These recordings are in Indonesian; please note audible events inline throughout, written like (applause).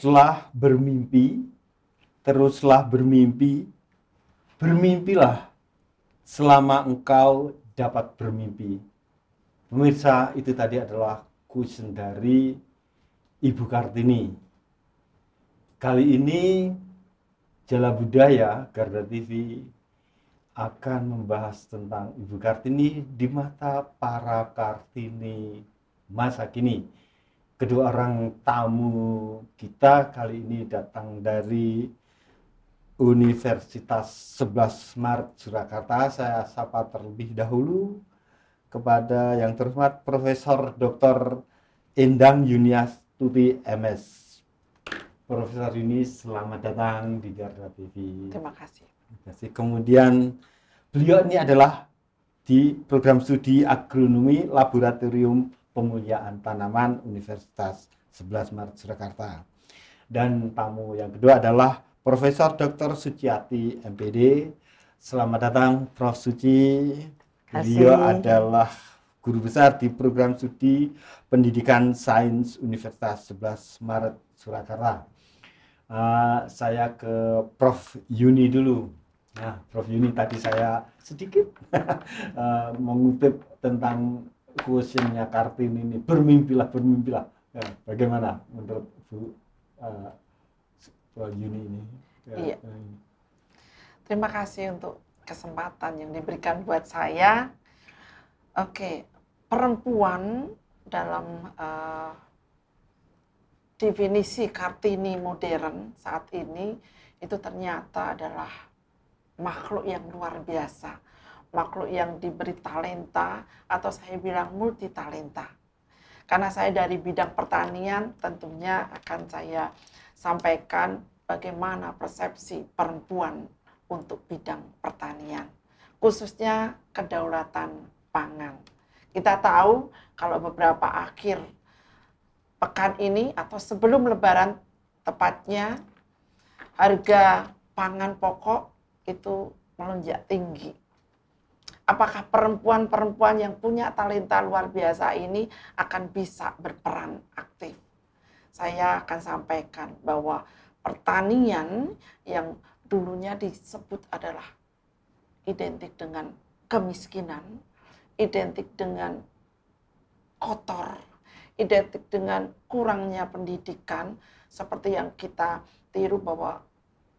teruslah bermimpi, teruslah bermimpi, bermimpilah selama engkau dapat bermimpi. Pemirsa, itu tadi adalah kuisin dari Ibu Kartini. Kali ini Jala Budaya Garda TV akan membahas tentang Ibu Kartini di mata para Kartini masa kini kedua orang tamu kita kali ini datang dari Universitas 11 Maret Surakarta. Saya sapa terlebih dahulu kepada yang terhormat Profesor Dr. Endang Yunias Tuti MS. Profesor ini selamat datang di Garda TV. Terima kasih. Terima kasih. Kemudian beliau ini adalah di program studi agronomi laboratorium Pemuliaan Tanaman Universitas 11 Maret Surakarta. Dan tamu yang kedua adalah Profesor Dr. Suciati MPD. Selamat datang Prof. Suci. Beliau adalah guru besar di program studi Pendidikan Sains Universitas 11 Maret Surakarta. Uh, saya ke Prof. Yuni dulu. Nah, Prof. Yuni tadi saya sedikit uh, (laughs) mengutip tentang quotientnya Kartini ini bermimpilah bermimpilah ya, bagaimana menurut Bu uh, Yuni ini ya, iya. Eh, terima kasih untuk kesempatan yang diberikan buat saya oke perempuan dalam uh, definisi Kartini modern saat ini itu ternyata adalah makhluk yang luar biasa makhluk yang diberi talenta atau saya bilang multi talenta. Karena saya dari bidang pertanian tentunya akan saya sampaikan bagaimana persepsi perempuan untuk bidang pertanian, khususnya kedaulatan pangan. Kita tahu kalau beberapa akhir pekan ini atau sebelum lebaran tepatnya harga pangan pokok itu melonjak tinggi apakah perempuan-perempuan yang punya talenta luar biasa ini akan bisa berperan aktif. Saya akan sampaikan bahwa pertanian yang dulunya disebut adalah identik dengan kemiskinan, identik dengan kotor, identik dengan kurangnya pendidikan, seperti yang kita tiru bahwa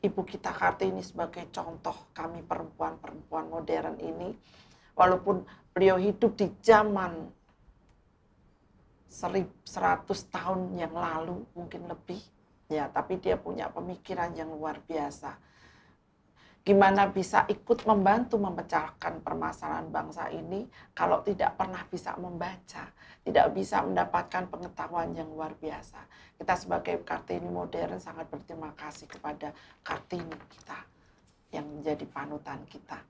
Ibu kita Kartini sebagai contoh kami perempuan-perempuan modern ini, walaupun beliau hidup di zaman seratus tahun yang lalu mungkin lebih, ya tapi dia punya pemikiran yang luar biasa gimana bisa ikut membantu memecahkan permasalahan bangsa ini kalau tidak pernah bisa membaca, tidak bisa mendapatkan pengetahuan yang luar biasa. Kita sebagai Kartini modern sangat berterima kasih kepada Kartini kita yang menjadi panutan kita.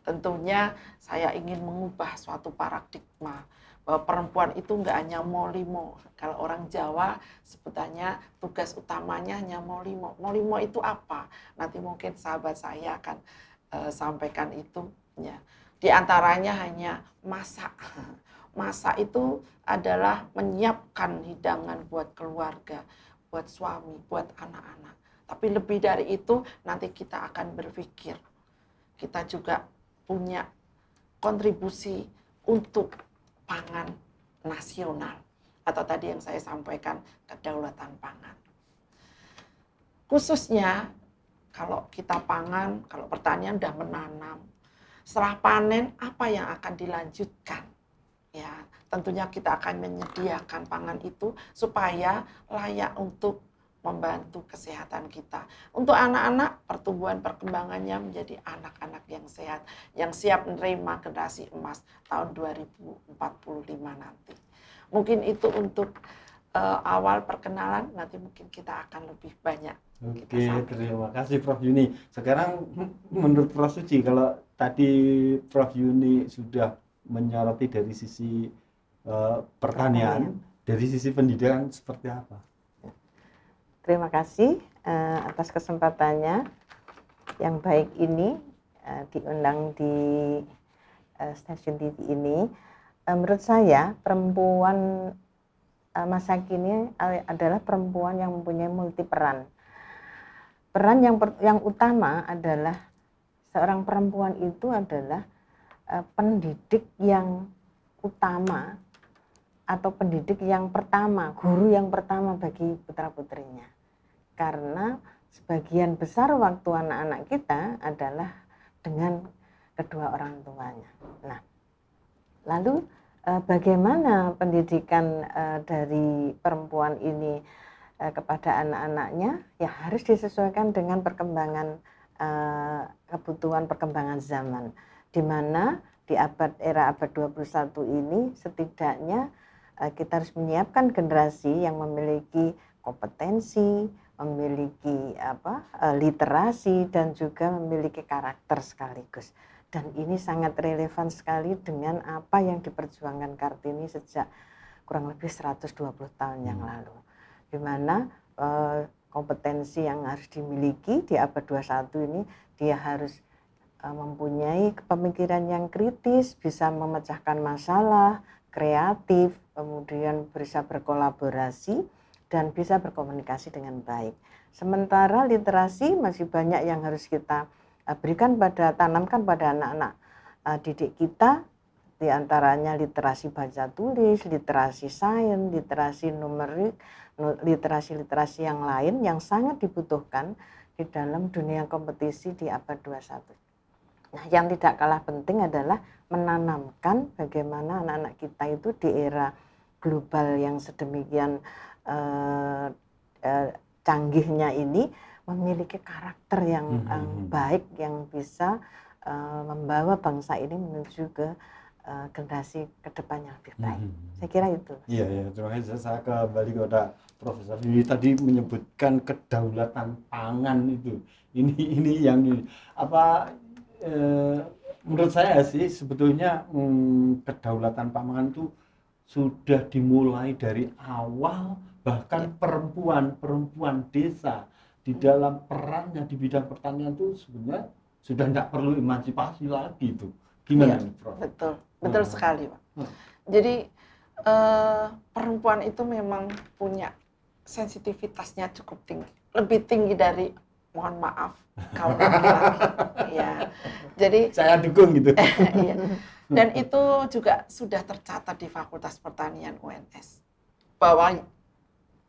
Tentunya saya ingin mengubah suatu paradigma Eh, perempuan itu nggak hanya molimo. Kalau orang Jawa sebetulnya tugas utamanya hanya molimo. Molimo itu apa? Nanti mungkin sahabat saya akan uh, sampaikan itu. Ya. Di antaranya hanya masak. (laughs) Masak itu adalah menyiapkan hidangan buat keluarga, buat suami, buat anak-anak. Tapi lebih dari itu nanti kita akan berpikir. Kita juga punya kontribusi untuk pangan nasional atau tadi yang saya sampaikan kedaulatan pangan. Khususnya kalau kita pangan, kalau pertanian sudah menanam, setelah panen apa yang akan dilanjutkan? Ya, tentunya kita akan menyediakan pangan itu supaya layak untuk membantu kesehatan kita. Untuk anak-anak, pertumbuhan perkembangannya menjadi anak-anak yang sehat, yang siap menerima generasi emas tahun 2045 nanti. Mungkin itu untuk uh, awal perkenalan, nanti mungkin kita akan lebih banyak. Oke, terima kasih Prof. Yuni. Sekarang hmm, menurut Prof. Suci, kalau tadi Prof. Yuni sudah menyoroti dari sisi uh, pertanian, pertanian, dari sisi pendidikan seperti apa? Terima kasih uh, atas kesempatannya yang baik ini uh, diundang di uh, stasiun TV ini. Uh, menurut saya perempuan uh, masa kini adalah perempuan yang mempunyai multi peran. Peran yang per, yang utama adalah seorang perempuan itu adalah uh, pendidik yang utama atau pendidik yang pertama, guru yang pertama bagi putra putrinya karena sebagian besar waktu anak-anak kita adalah dengan kedua orang tuanya. Nah, lalu eh, bagaimana pendidikan eh, dari perempuan ini eh, kepada anak-anaknya? Ya harus disesuaikan dengan perkembangan kebutuhan perkembangan zaman, di mana di abad era abad 21 ini setidaknya kita harus menyiapkan generasi yang memiliki kompetensi, memiliki apa eh, literasi dan juga memiliki karakter sekaligus dan ini sangat relevan sekali dengan apa yang diperjuangkan Kartini sejak kurang lebih 120 tahun yang hmm. lalu di mana eh, kompetensi yang harus dimiliki di abad 21 ini dia harus eh, mempunyai pemikiran yang kritis, bisa memecahkan masalah, kreatif, kemudian bisa berkolaborasi dan bisa berkomunikasi dengan baik. Sementara literasi masih banyak yang harus kita eh, berikan pada tanamkan pada anak-anak eh, didik kita di antaranya literasi baca tulis, literasi sains, literasi numerik, literasi-literasi yang lain yang sangat dibutuhkan di dalam dunia kompetisi di abad 21. Nah, yang tidak kalah penting adalah menanamkan bagaimana anak-anak kita itu di era global yang sedemikian uh, uh, canggihnya ini memiliki karakter yang hmm. um, baik yang bisa uh, membawa bangsa ini menuju ke uh, generasi ke yang lebih baik. Hmm, hmm. Saya kira itu. Iya, ya. terima kasih. Saya kembali kepada Profesor ini tadi menyebutkan kedaulatan pangan itu. Ini ini yang apa eh, menurut saya sih sebetulnya hmm, kedaulatan pangan itu sudah dimulai dari awal bahkan ya. perempuan-perempuan desa di dalam perannya di bidang pertanian itu sebenarnya sudah tidak perlu emansipasi lagi itu gimana ya, nih Prof? Betul, betul hmm. sekali Pak. Hmm. Jadi eh, perempuan itu memang punya sensitivitasnya cukup tinggi, lebih tinggi dari mohon maaf kaum laki-laki. (laughs) ya. Jadi saya dukung gitu. (laughs) Iya. Dan itu juga sudah tercatat di Fakultas Pertanian UNS bahwa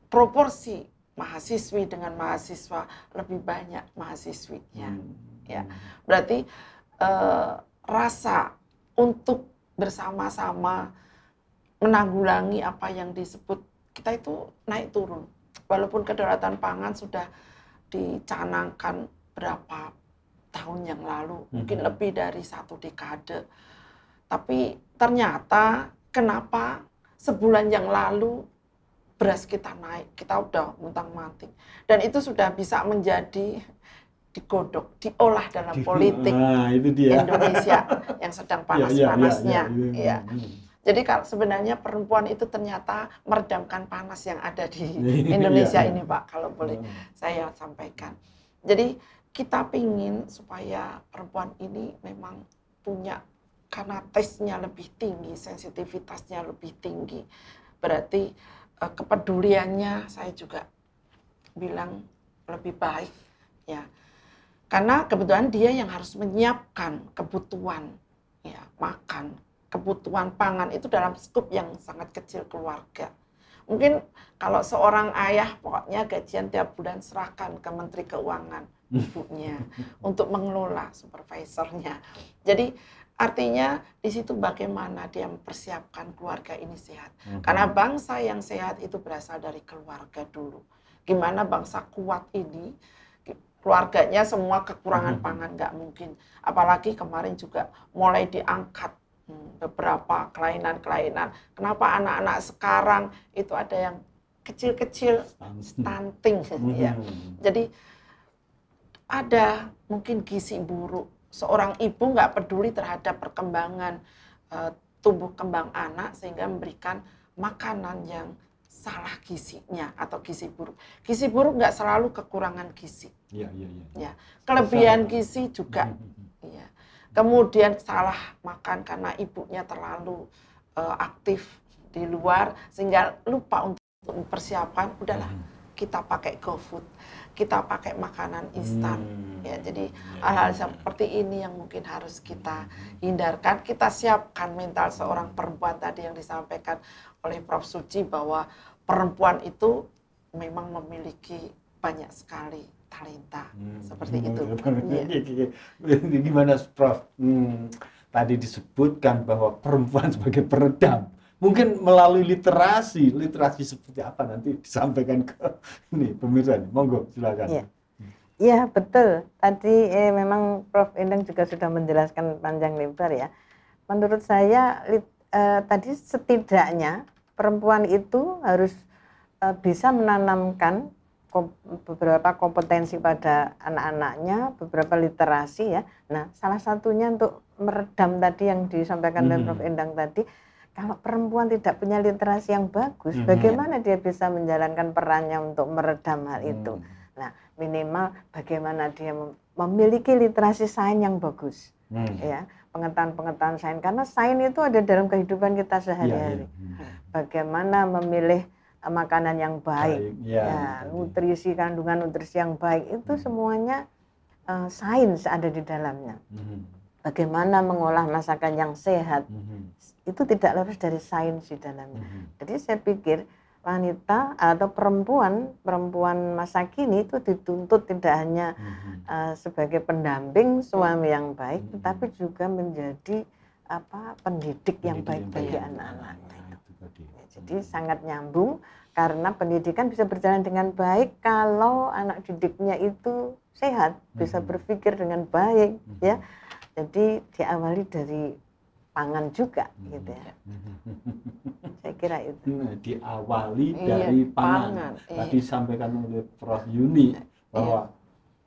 proporsi mahasiswi dengan mahasiswa lebih banyak mahasiswinya. Hmm. Ya, berarti eh, rasa untuk bersama-sama menanggulangi apa yang disebut kita itu naik turun. Walaupun kedaulatan pangan sudah dicanangkan berapa tahun yang lalu, mungkin hmm. lebih dari satu dekade tapi ternyata kenapa sebulan yang lalu beras kita naik, kita udah muntang mati Dan itu sudah bisa menjadi digodok, diolah dalam politik nah, itu dia. Indonesia (laughs) yang sedang iya, panas-panasnya. Iya, iya, ya, ya, ya, Jadi kalau sebenarnya perempuan itu ternyata meredamkan panas yang ada di (laughs) Indonesia ini, Pak, kalau boleh saya sampaikan. Jadi kita ingin supaya perempuan ini memang punya karena tesnya lebih tinggi, sensitivitasnya lebih tinggi. Berarti uh, kepeduliannya saya juga bilang lebih baik ya. Karena kebetulan dia yang harus menyiapkan kebutuhan ya, makan, kebutuhan pangan itu dalam skup yang sangat kecil keluarga. Mungkin kalau seorang ayah pokoknya gajian tiap bulan serahkan ke Menteri Keuangan hmm. ibunya untuk mengelola supervisornya. Jadi Artinya di situ bagaimana dia mempersiapkan keluarga ini sehat. Mm -hmm. Karena bangsa yang sehat itu berasal dari keluarga dulu. Gimana bangsa kuat ini keluarganya semua kekurangan mm -hmm. pangan nggak mungkin. Apalagi kemarin juga mulai diangkat hmm, beberapa kelainan-kelainan. Kenapa anak-anak sekarang itu ada yang kecil-kecil stunting, stunting (laughs) ya. Mhm. Jadi ada mungkin gizi buruk seorang ibu nggak peduli terhadap perkembangan e, eh, tubuh kembang anak sehingga memberikan makanan yang salah gizinya atau gizi buruk. Gizi buruk nggak selalu kekurangan gizi. Iya, iya, iya. iya. Ya. Kelebihan gizi juga. Hmm, hmm, hmm. Iya. Kemudian salah makan karena ibunya terlalu e, aktif di luar sehingga lupa untuk mempersiapkan udahlah kita pakai GoFood kita pakai makanan instan hmm. ya jadi iya, iya, hal-hal ya, seperti ini yang mungkin harus kita hindarkan kita siapkan mental seorang perempuan tadi yang disampaikan oleh Prof Suci bahwa perempuan itu memang memiliki banyak sekali talenta hmm. seperti (laughs) itu ya. gimana Prof hmm. tadi disebutkan bahwa perempuan (laughs) sebagai peredam mungkin melalui literasi literasi seperti apa nanti disampaikan ke (laughs) ini pemirsa nih. monggo silakan ya. Iya betul. Tadi eh, memang Prof. Endang juga sudah menjelaskan panjang lebar ya. Menurut saya lit, eh, tadi setidaknya perempuan itu harus eh, bisa menanamkan kom beberapa kompetensi pada anak-anaknya, beberapa literasi ya. Nah salah satunya untuk meredam tadi yang disampaikan oleh -hmm. Prof. Endang tadi kalau perempuan tidak punya literasi yang bagus, mm -hmm. bagaimana dia bisa menjalankan perannya untuk meredam hal hmm. itu? Mm. Nah, minimal bagaimana dia memiliki literasi sains yang bagus, mm. ya pengetahuan-pengetahuan sains. Karena sains itu ada dalam kehidupan kita sehari-hari. Yeah, iya. hmm. yeah. Bagaimana memilih eh, makanan yang baik, baik iya, ya, ya, nutrisi kandungan nutrisi yang baik itu hmm. semuanya uh, sains ada di dalamnya. Mm bagaimana mengolah masakan yang sehat mm-hmm. itu tidak lepas dari sains di dalamnya. Mm-hmm. Jadi saya pikir wanita atau perempuan perempuan masa kini itu dituntut tidak hanya mm-hmm. uh, sebagai pendamping suami yang baik, mhm. tetapi juga menjadi apa pendidik, pendidik yang baik yang bagi anak anak ya, jadi sangat nyambung karena pendidikan bisa berjalan dengan baik kalau anak didiknya itu sehat, bisa mhm. berpikir dengan baik, ya mhm. Jadi diawali dari pangan juga hmm. gitu ya. ya. (laughs) Saya kira itu. Nah, diawali iya, dari pangan. pangan. Iya. Tadi sampaikan oleh Prof Yuni iya. bahwa iya.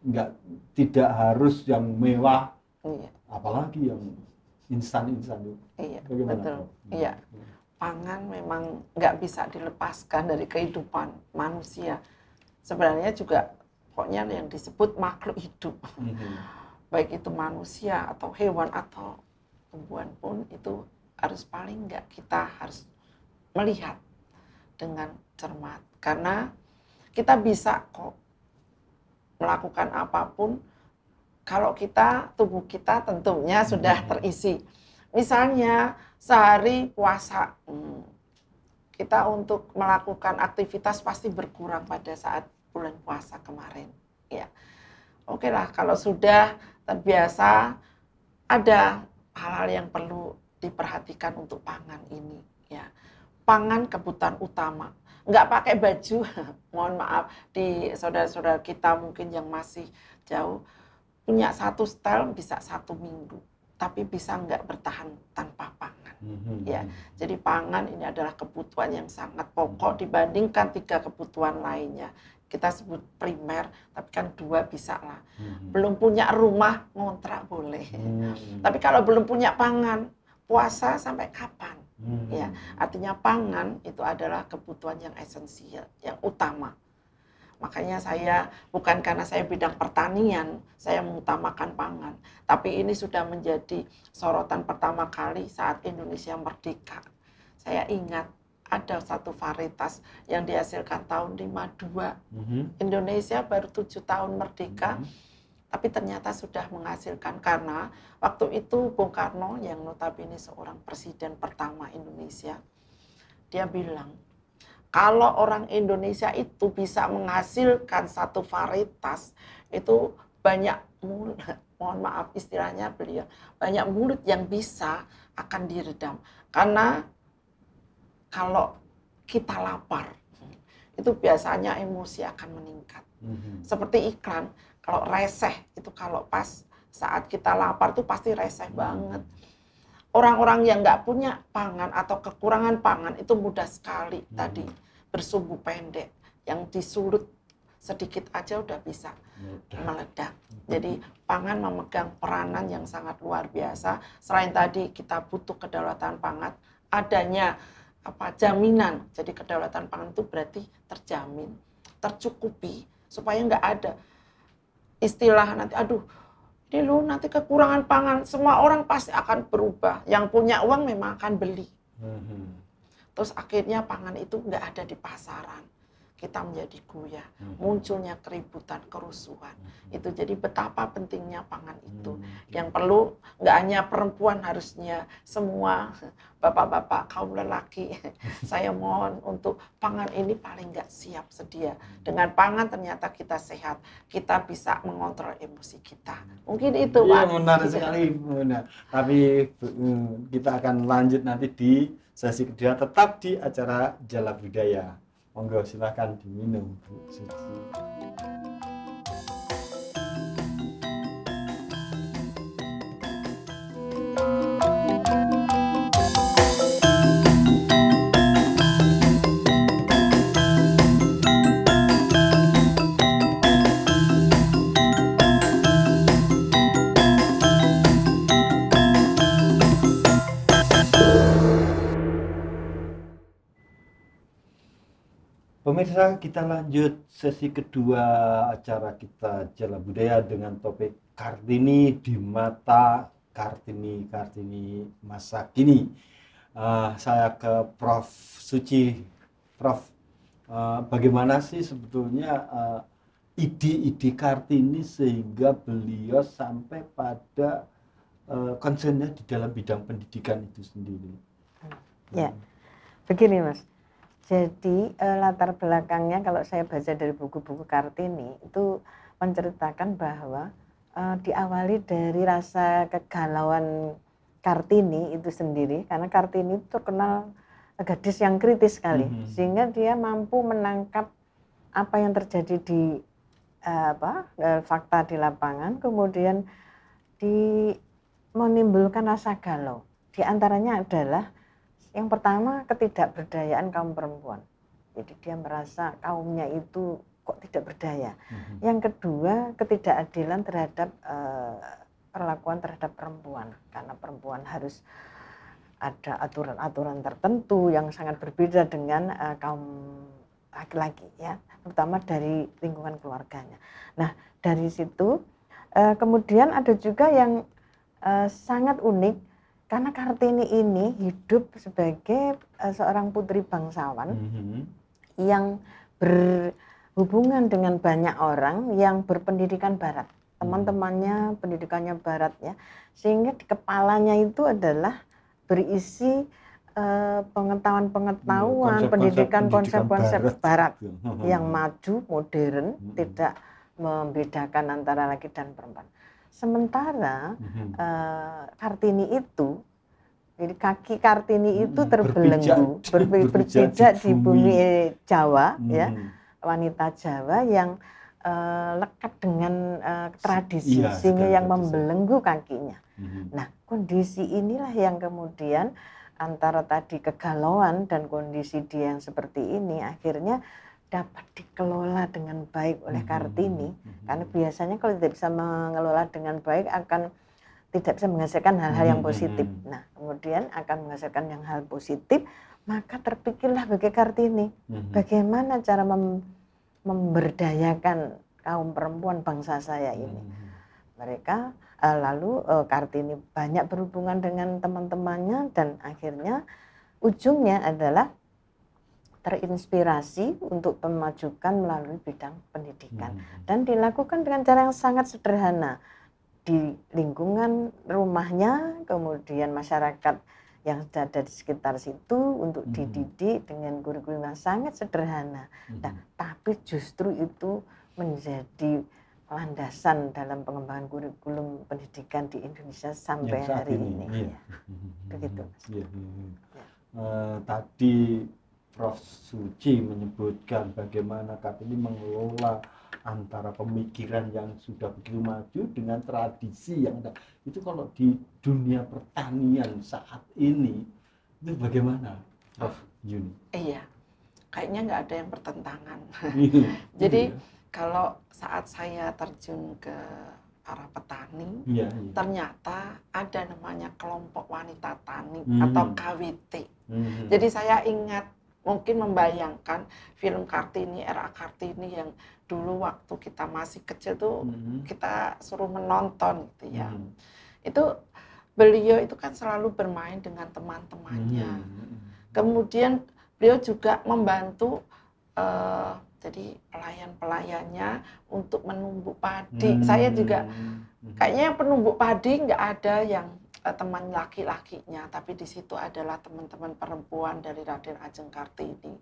enggak tidak harus yang mewah. Iya. Apalagi yang instan-instan itu. Iya, Bagaimana, betul. Prof? Iya. iya. Pangan memang nggak bisa dilepaskan dari kehidupan manusia. Sebenarnya juga pokoknya yang disebut makhluk hidup. Mm -hmm baik itu manusia atau hewan atau tumbuhan pun itu harus paling enggak kita harus melihat dengan cermat karena kita bisa kok melakukan apapun kalau kita tubuh kita tentunya sudah hmm. terisi misalnya sehari puasa hmm, kita untuk melakukan aktivitas pasti berkurang pada saat bulan puasa kemarin ya oke okay lah kalau sudah terbiasa ada hal-hal yang perlu diperhatikan untuk pangan ini ya pangan kebutuhan utama nggak pakai baju (laughs) mohon maaf di saudara-saudara kita mungkin yang masih jauh punya satu style bisa satu minggu tapi bisa nggak bertahan tanpa pangan. mm Ya, jadi pangan ini adalah kebutuhan yang sangat pokok dibandingkan tiga kebutuhan lainnya. Kita sebut primer, tapi kan dua bisa lah. Mhm. Belum punya rumah ngontrak boleh, mhm. tapi kalau belum punya pangan puasa sampai kapan? mm Ya, artinya pangan itu adalah kebutuhan yang esensial, yang utama. Makanya saya bukan karena saya bidang pertanian, saya mengutamakan pangan, tapi ini sudah menjadi sorotan pertama kali saat Indonesia merdeka. Saya ingat ada satu varietas yang dihasilkan tahun 52. Mm -hmm. Indonesia baru tujuh tahun merdeka. Mm -hmm tapi ternyata sudah menghasilkan karena waktu itu Bung Karno yang notabene seorang presiden pertama Indonesia dia bilang kalau orang Indonesia itu bisa menghasilkan satu varietas, itu banyak mulut, (laughs) mohon maaf istilahnya beliau, banyak mulut yang bisa akan diredam. Karena kalau kita lapar, itu biasanya emosi akan meningkat. Mhm. Seperti iklan, kalau reseh itu kalau pas saat kita lapar tuh pasti reseh banget orang-orang yang nggak punya pangan atau kekurangan pangan itu mudah sekali hmm. tadi bersumbu pendek yang disulut sedikit aja udah bisa Mudah. meledak. Jadi pangan memegang peranan yang sangat luar biasa. Selain tadi kita butuh kedaulatan pangan, adanya apa jaminan. Jadi kedaulatan pangan itu berarti terjamin, tercukupi supaya nggak ada istilah nanti aduh ini loh nanti kekurangan pangan semua orang pasti akan berubah yang punya uang memang akan beli mm -hmm. terus akhirnya pangan itu nggak ada di pasaran kita menjadi goyah, hmm. munculnya keributan, kerusuhan. Hmm. Itu jadi betapa pentingnya pangan itu. Hmm, gitu. Yang perlu nggak hanya perempuan harusnya semua bapak-bapak kaum lelaki. (laughs) saya mohon untuk pangan ini paling nggak siap sedia. Dengan pangan ternyata kita sehat, kita bisa mengontrol emosi kita. Mungkin itu iya, Pak. Iya menarik sekali benar tapi kita akan lanjut nanti di sesi kedua tetap di acara Jalan Budaya monggo silahkan diminum Bu Suci. Pemirsa, kita lanjut sesi kedua acara kita jalan Budaya dengan topik Kartini di mata Kartini Kartini masa kini. Uh, saya ke Prof Suci. Prof, uh, bagaimana sih sebetulnya eh, ide-ide Kartini sehingga beliau sampai pada uh, di dalam bidang pendidikan itu sendiri? Ya, begini Mas jadi eh, latar belakangnya kalau saya baca dari buku-buku Kartini itu menceritakan bahwa eh, diawali dari rasa kegalauan Kartini itu sendiri karena Kartini itu terkenal gadis yang kritis sekali mm -hmm. sehingga dia mampu menangkap apa yang terjadi di eh, apa eh, fakta di lapangan kemudian di menimbulkan rasa galau di antaranya adalah yang pertama ketidakberdayaan kaum perempuan. Jadi dia merasa kaumnya itu kok tidak berdaya. Mm-hmm. Yang kedua ketidakadilan terhadap uh, perlakuan terhadap perempuan karena perempuan harus ada aturan-aturan tertentu yang sangat berbeda dengan uh, kaum laki-laki ya terutama dari lingkungan keluarganya. Nah dari situ uh, kemudian ada juga yang uh, sangat unik karena Kartini ini hidup sebagai uh, seorang putri bangsawan mm -hmm. yang berhubungan dengan banyak orang yang berpendidikan barat. Teman-temannya mm-hmm. pendidikannya barat ya. Sehingga di kepalanya itu adalah berisi eh, pengetahuan-pengetahuan, iya, pendidikan konsep-konsep barat, barat iya, yang maju, modern, -hmm. tidak membedakan antara laki dan perempuan. Sementara hmm. uh, Kartini itu jadi kaki Kartini mhm. itu terbelenggu, berbijak, berbi, di bumi Jawa hmm. ya, wanita Jawa yang uh, lekat dengan uh, tradisi iya, sehingga yang tradisi. membelenggu kakinya. Hmm. Nah, kondisi inilah yang kemudian antara tadi kegalauan dan kondisi dia yang seperti ini akhirnya dapat dikelola dengan baik oleh hmm, hmm, Kartini hmm, hmm. karena biasanya kalau tidak bisa mengelola dengan baik akan tidak bisa menghasilkan hal-hal yang positif. Nah, kemudian akan menghasilkan yang hal positif, maka terpikirlah bagi Kartini hmm. bagaimana cara mem memberdayakan kaum perempuan bangsa saya ini. Hmm. Mereka uh, lalu uh, Kartini banyak berhubungan dengan teman-temannya dan akhirnya ujungnya adalah terinspirasi untuk pemajukan melalui bidang pendidikan hmm. dan dilakukan dengan cara yang sangat sederhana di lingkungan rumahnya kemudian masyarakat yang ada di sekitar situ untuk hmm. dididik dengan guru-guru yang sangat sederhana. Hmm. Nah, tapi justru itu menjadi landasan dalam pengembangan kurikulum pendidikan di Indonesia sampai hari ini. ini. Iya. Iya. Iya, ya. Begitu. ya, ya. Uh, tadi Prof. Suci menyebutkan bagaimana KPI mengelola antara pemikiran yang sudah begitu maju dengan tradisi yang ada. Itu kalau di dunia pertanian saat ini itu bagaimana, Prof. Yun? Iya, kayaknya nggak ada yang bertentangan. Iya. (laughs) Jadi iya. kalau saat saya terjun ke para petani, iya, iya. ternyata ada namanya kelompok wanita tani hmm. atau KWT. Hmm. Jadi saya ingat mungkin membayangkan film Kartini, era Kartini yang dulu waktu kita masih kecil tuh mm-hmm. kita suruh menonton gitu ya. Mm-hmm. Itu beliau itu kan selalu bermain dengan teman-temannya. Mm-hmm. mm-hmm. Kemudian beliau juga membantu uh, jadi pelayan-pelayannya untuk menumbuk padi. Mm-hmm. Saya juga mm-hmm. kayaknya penumbuk padi nggak ada yang Eh, teman laki-lakinya, tapi di situ adalah teman-teman perempuan dari Raden Ajeng Kartini.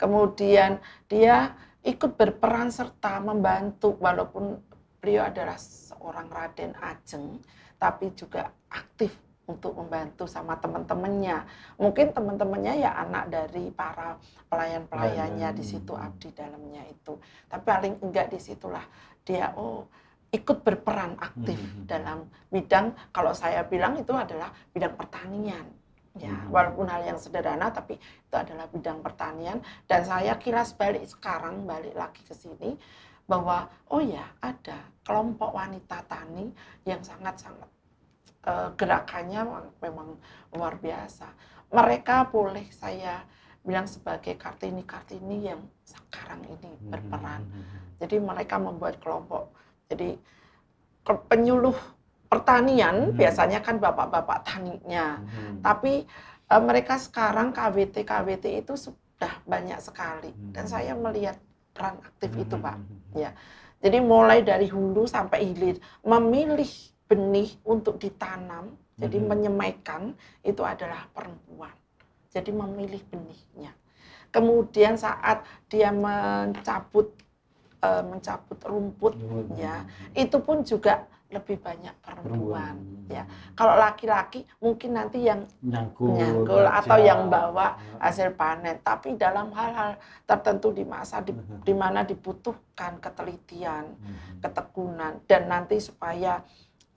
Kemudian dia ikut berperan serta membantu walaupun beliau adalah seorang Raden Ajeng, tapi juga aktif untuk membantu sama teman-temannya. Mungkin teman-temannya ya anak dari para pelayan-pelayannya di situ abdi dalamnya itu. Tapi paling enggak di situlah dia oh ikut berperan aktif hmm, hmm, -hmm. dalam bidang kalau saya bilang itu adalah bidang pertanian ya -hmm. hmm walaupun hal yang sederhana tapi itu adalah bidang pertanian dan saya kira balik sekarang balik lagi ke sini bahwa oh ya ada kelompok wanita tani yang sangat-sangat uh, gerakannya memang luar biasa mereka boleh saya bilang sebagai kartini kartini yang sekarang ini berperan jadi mereka membuat kelompok jadi penyuluh pertanian hmm. biasanya kan bapak-bapak taninya. Hmm. Tapi e, mereka sekarang KWT KWT itu sudah banyak sekali hmm. dan saya melihat peran aktif hmm. itu, Pak. Hmm. Ya. Jadi mulai dari hulu sampai hilir memilih benih untuk ditanam, hmm. jadi menyemaikan itu adalah perempuan. Jadi memilih benihnya. Kemudian saat dia mencabut e, mencabut rumput Betul. ya itu pun juga lebih banyak perempuan, ya kalau laki-laki mungkin nanti yang nyangkul, nyangkul atau yang bawa hasil panen tapi dalam hal-hal tertentu di masa di, di mana dibutuhkan ketelitian hmm. ketekunan dan nanti supaya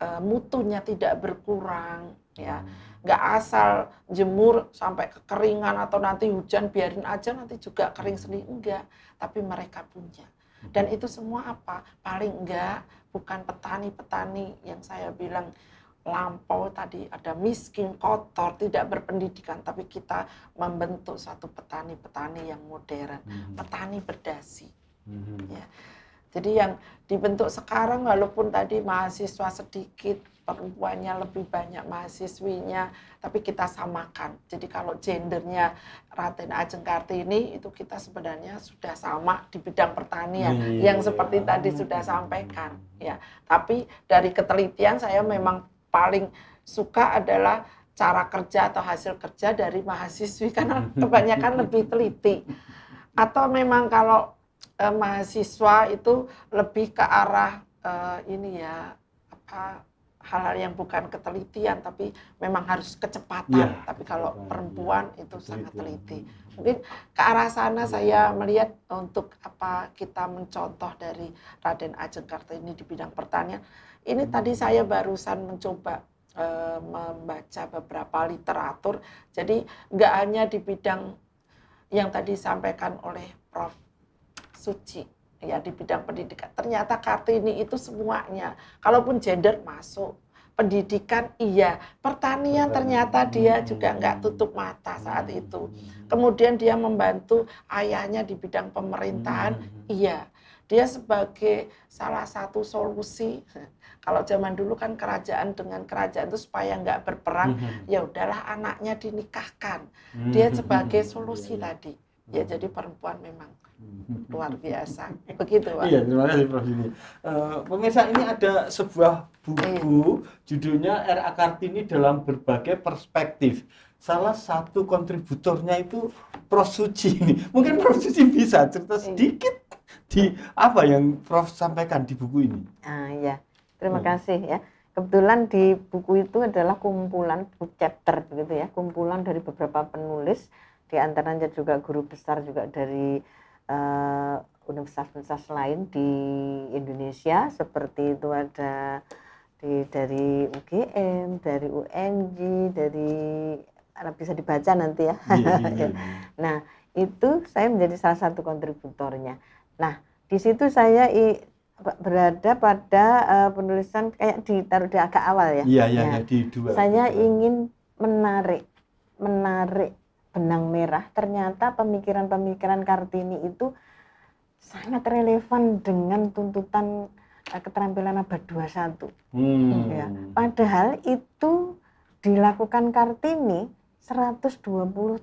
e, mutunya tidak berkurang ya nggak asal jemur sampai kekeringan atau nanti hujan biarin aja nanti juga kering sendiri enggak tapi mereka punya dan itu semua apa? Paling enggak bukan petani-petani yang saya bilang lampau tadi ada miskin, kotor, tidak berpendidikan, tapi kita membentuk satu petani-petani yang modern, hmm. petani berdasi. Hmm. Ya. Jadi yang dibentuk sekarang walaupun tadi mahasiswa sedikit, perempuannya lebih banyak mahasiswinya tapi kita samakan jadi kalau gendernya Raden Ajeng Kartini itu kita sebenarnya sudah sama di bidang pertanian yeah. yang seperti tadi sudah sampaikan ya tapi dari ketelitian saya memang paling suka adalah cara kerja atau hasil kerja dari mahasiswi karena (laughs) kebanyakan lebih teliti atau memang kalau eh, mahasiswa itu lebih ke arah eh, ini ya apa hal-hal yang bukan ketelitian tapi memang harus kecepatan ya, tapi kalau iya, kecepatan, perempuan ya, itu ketelitian. sangat teliti mungkin ke arah sana ya. saya melihat untuk apa kita mencontoh dari Raden Ajeng Kartini di bidang pertanian ini hmm. tadi saya barusan mencoba e, membaca beberapa literatur jadi nggak hanya di bidang yang tadi disampaikan oleh Prof Suci ya di bidang pendidikan. Ternyata Kartini itu semuanya. Kalaupun gender masuk, pendidikan iya, pertanian ternyata dia juga nggak tutup mata saat itu. Kemudian dia membantu ayahnya di bidang pemerintahan, hmm. iya. Dia sebagai salah satu solusi. Kalau zaman dulu kan kerajaan dengan kerajaan itu supaya nggak berperang, hmm. ya udahlah anaknya dinikahkan. Hmm. Dia sebagai (laughs) solusi iya. tadi. Ya jadi perempuan memang luar biasa. Begitu, Pak. Iya, terima kasih Prof. ini Uh, eh, pemirsa ini ada sebuah buku iya. judulnya R.A. Kartini dalam berbagai perspektif. Salah satu kontributornya itu Prof. Suci ini. Mungkin Prof. Suci bisa cerita iya. sedikit iya. di apa yang Prof. sampaikan di buku ini. Ah, iya Terima hmm. kasih ya. Kebetulan di buku itu adalah kumpulan book chapter begitu ya, kumpulan dari beberapa penulis di antaranya juga guru besar juga dari Eh, universitas-universitas lain di Indonesia seperti itu ada di dari UGM, dari UNJ, dari bisa dibaca nanti ya. Yeah, yeah, yeah. nah itu saya menjadi salah satu kontributornya. Nah di situ saya i, berada pada uh, penulisan kayak ditaruh di agak awal ya. Iya iya yeah, iya, di dua. Saya gitu. ingin menarik menarik benang merah ternyata pemikiran-pemikiran Kartini itu sangat relevan dengan tuntutan eh, keterampilan abad 21. Hmm. Ya. Padahal itu dilakukan Kartini 120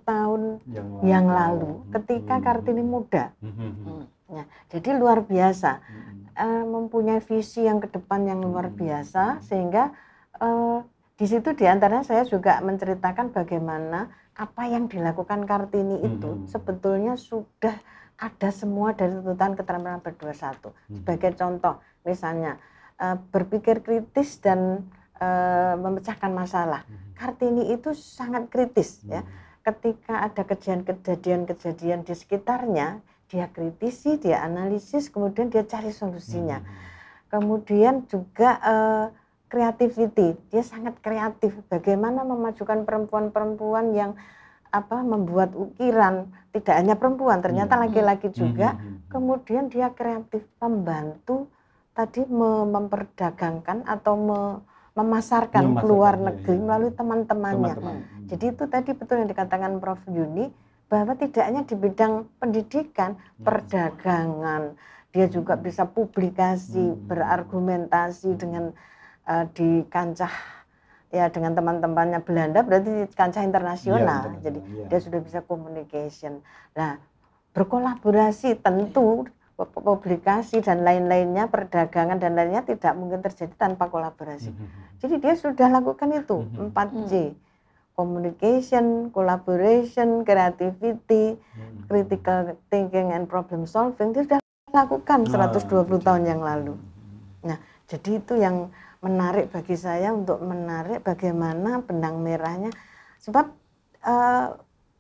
tahun yang lalu, yang lalu ketika hmm. Kartini muda. Hmm. hmm. Ya, jadi luar biasa. Hmm. Uh, mempunyai visi yang ke depan yang luar hmm. biasa sehingga uh, di situ diantaranya saya juga menceritakan bagaimana apa yang dilakukan Kartini itu hmm. sebetulnya sudah ada semua dari tuntutan keterampilan ber-21. Hmm. Sebagai contoh, misalnya eh, berpikir kritis dan eh, memecahkan masalah. Hmm. Kartini itu sangat kritis hmm. ya. Mm-hmm. Ketika ada kejadian-kejadian-kejadian di sekitarnya, dia kritisi, dia analisis, kemudian dia cari solusinya. Hmm. Kemudian juga eh, creativity. Dia sangat kreatif bagaimana memajukan perempuan-perempuan yang apa membuat ukiran tidak hanya perempuan ternyata hmm. laki-laki hmm. juga hmm. hmm, hmm. kemudian dia kreatif pembantu tadi memperdagangkan atau me, memasarkan ke luar iya, negeri ya. melalui iya. teman-temannya. Teman -teman. Jadi itu tadi betul yang dikatakan Prof Yuni bahwa tidak hanya di bidang pendidikan, ya, perdagangan, dia juga bisa publikasi, hmm. berargumentasi dengan uh, di kancah ya dengan teman-temannya Belanda berarti kancah internasional. Ya, Jadi ya. dia sudah bisa communication. Nah, berkolaborasi tentu iya. publikasi dan lain-lainnya, perdagangan dan lainnya tidak mungkin terjadi tanpa kolaborasi. Mhm, mhm, mhm. Jadi dia sudah lakukan itu, mm -hmm. 4C. Communication, collaboration, creativity, critical thinking and problem solving dia sudah lakukan 120 ah, tahun yang lalu. Nah, jadi itu yang menarik bagi saya untuk menarik bagaimana benang merahnya sebab e,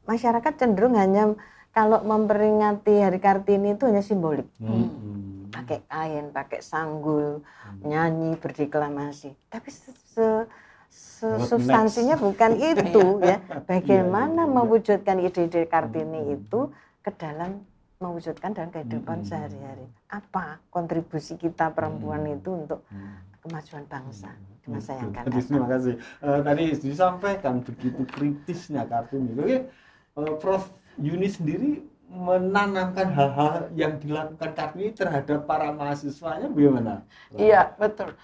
masyarakat cenderung hanya kalau memperingati Hari Kartini itu hanya simbolik. Hmm. Pakai kain, pakai sanggul, hmm. nyanyi, berdeklamasi. Tapi se, se, se substansinya next? bukan (laughs) itu iya. ya. Bagaimana iya, iya, mewujudkan ide-ide Kartini hmm. itu ke dalam mewujudkan dalam kehidupan hmm. sehari-hari. Apa kontribusi kita perempuan hmm. itu untuk hmm kemajuan bangsa. Cuma hmm. hmm. sayang Terima kasih. Uh, tadi disampaikan begitu kritisnya kartun itu. uh, Prof Yuni sendiri menanamkan hal-hal yang dilakukan Kartini terhadap para mahasiswanya bagaimana? Iya, betul.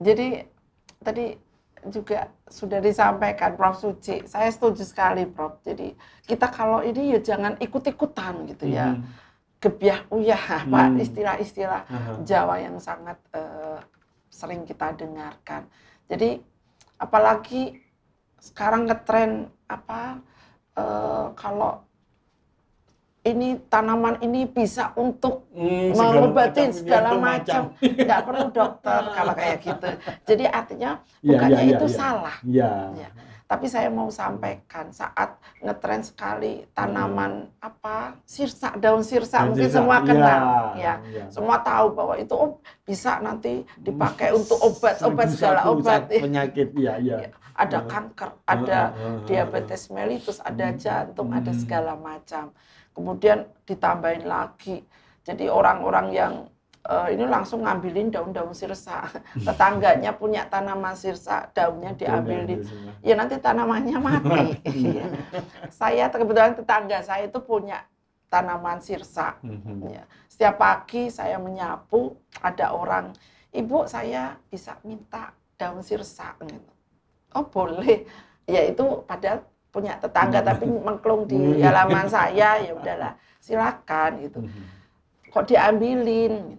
Jadi tadi juga sudah disampaikan Prof Suci. Saya setuju sekali Prof. Jadi kita kalau ini ya jangan ikut-ikutan gitu ya. Hmm. Gebiah uyah hmm. Pak istilah-istilah uh -huh. Jawa yang sangat uh, sering kita dengarkan. Jadi apalagi sekarang ngetren apa e, kalau ini tanaman ini bisa untuk hmm, mengobati segala, macam, Tidak (laughs) perlu dokter kalau kayak gitu. Jadi artinya iya, bukannya ya, ya, ya, itu iya, iya. salah. Ya. Tapi saya mau sampaikan saat ngetren sekali tanaman hmm. apa sirsak daun sirsak mungkin sirsa. semua kenal iya, ya, ya. ya. Semua tahu bahwa itu oh, bisa nanti hmm, dipakai untuk obat-obat segala obat penyakit ya ya. Ada iya. kanker, ada diabetes mellitus, ada hmm, jantung, ada hmm. segala macam. Kemudian ditambahin lagi. Jadi orang-orang yang uh, ini langsung ngambilin daun-daun sirsa. Hmm. Tetangganya punya tanaman sirsa, daunnya diambilin. Ya nanti tanamannya mati. (laughs) Iya. Iya. saya kebetulan tetangga saya itu punya tanaman sirsa. Hmm. Iya. Setiap pagi saya menyapu, ada orang, ibu saya bisa minta daun sirsa. Gitu. Oh boleh. Ya itu padahal punya tetangga tapi hmm. mengklung di halaman saya ya udahlah silakan gitu kok diambilin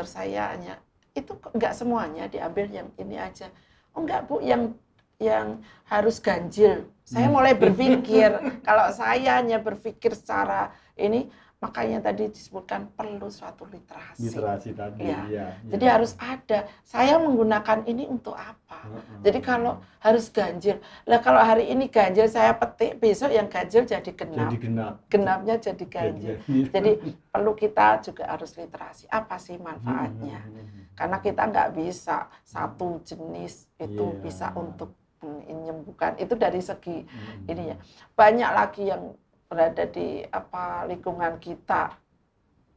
dokter saya hanya itu nggak semuanya diambil yang ini aja. Oh enggak Bu, yang yang harus ganjil. Saya hmm. mulai berpikir (laughs) kalau saya hanya berpikir secara ini Makanya tadi disebutkan perlu suatu literasi. Literasi tadi. Ya. Ya, Jadi ya. harus ada. Saya menggunakan ini untuk apa? Uh -uh. Jadi kalau harus ganjil. Lah kalau hari ini ganjil saya petik, besok yang ganjil jadi genap. Jadi genap. Genapnya jadi ganjil. Jadi, jadi perlu kita juga harus literasi. Apa sih manfaatnya? Uh hmm, -huh. Hmm, hmm. Karena kita nggak bisa satu jenis itu yeah. bisa untuk menyembuhkan. Itu dari segi ini ininya. Banyak lagi yang berada di apa lingkungan kita